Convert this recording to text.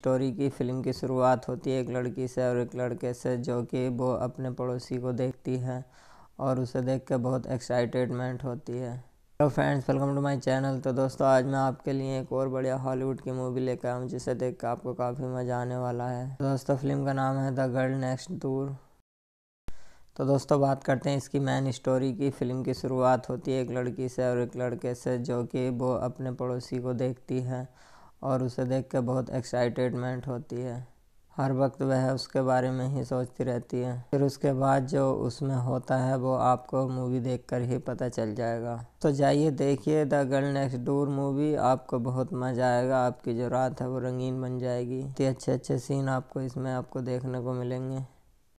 story की film की शुरुआत होती है एक लड़की से और एक लड़के से जो कि वो अपने पड़ोसी को देखती है और उसे देख कर बहुत एक्साइटेडमेंट होती है hello friends welcome to my channel तो दोस्तों आज मैं आपके लिए एक और बढ़िया हॉलीवुड की मूवी लेकर आऊँ जिसे देख कर आपको काफ़ी मज़ा आने वाला है तो दोस्तों फिल्म का नाम है द गर्ल नेक्स्ट टूर तो दोस्तों बात करते हैं इसकी मेन स्टोरी की फिल्म की शुरुआत होती है एक लड़की से और एक लड़के से जो कि वो अपने पड़ोसी को देखती है और उसे देख कर बहुत एक्साइटेडमेंट होती है हर वक्त वह उसके बारे में ही सोचती रहती है फिर उसके बाद जो उसमें होता है वो आपको मूवी देखकर ही पता चल जाएगा तो जाइए देखिए the girl next door movie आपको बहुत मज़ा आएगा आपकी जो रात है वो रंगीन बन जाएगी इतने अच्छे अच्छे सीन आपको इसमें आपको देखने को मिलेंगे